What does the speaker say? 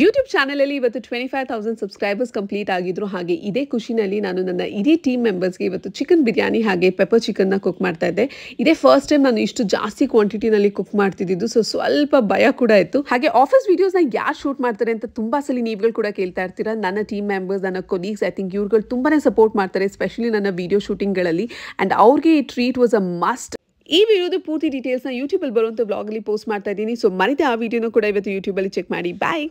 YouTube ಚಾನಲಲ್ಲಿ ಇವತ್ತು twenty five thousand subscribers complete ಆಗಿದ್ರು ಹಾಗೆ ಇದೇ ಖುಷಿನಲ್ಲಿ ನಾನು ನನ್ನ ಇಡೀ ಟೀಮ್ ಮೆಂಬರ್ಸ್ಗೆ ಇವತ್ತು ಚಿಕನ್ ಬಿರಿಯಾನಿ ಹಾಗೆ ಚಿಕನ್ ಚಿಕನ್ನ ಕುಕ್ ಮಾಡ್ತಾ ಇದ್ದೆ ಇದೇ ಫಸ್ಟ್ ಟೈಮ್ ನಾನು ಇಷ್ಟು ಜಾಸ್ತಿ ಕ್ವಾಂಟಿಟಿನಲ್ಲಿ ಕುಕ್ ಮಾಡ್ತಿದ್ದು ಸೊ ಸ್ವಲ್ಪ ಭಯ ಕೂಡ ಇತ್ತು ಹಾಗೆ ಆಫೀಸ್ ವೀಡಿಯೋಸ್ನ ಯಾರು ಶೂಟ್ ಮಾಡ್ತಾರೆ ಅಂತ ತುಂಬ ಸಲ ನೀವುಗಳು ಕೂಡ ಕೇಳ್ತಾ ಇರ್ತೀರಾ ನನ್ನ ಟೀಮ್ ಮೆಂಬರ್ಸ್ ನನ್ನ ಕೊಲೀಗ್ಸ್ ಐ ಥಿಂಕ್ ಇವ್ರುಗಳು ತುಂಬಾ ಸಪೋರ್ಟ್ ಮಾಡ್ತಾರೆ ಸ್ಪೆಷಲಿ ನನ್ನ ವೀಡಿಯೋ ಶೂಟಿಂಗ್ಗಳಲ್ಲಿ ಆ್ಯಂಡ್ ಅವ್ರಿಗೆ ಈ ಟ್ರೀಟ್ ವಾಸ್ ಅ ಮಸ್ಟ್ ಈ ವಿಡಿಯೋದ ಪೂರ್ತಿ ಡೀಟೇಲ್ಸ್ನ ಯೂಟ್ಯೂಬಲ್ಲಿ ಬರುವಂಥ ಅಲ್ಲಿ ಪೋಸ್ಟ್ ಮಾಡ್ತಾ ಇದ್ದೀನಿ ಸೊ ಮರಿತೆ ಆ ವಿಡಿಯೋನ ಕೂಡ ಇವತ್ತು ಯೂಟ್ಯೂಬಲ್ಲಿ ಚೆಕ್ ಮಾಡಿ ಬಾಯ್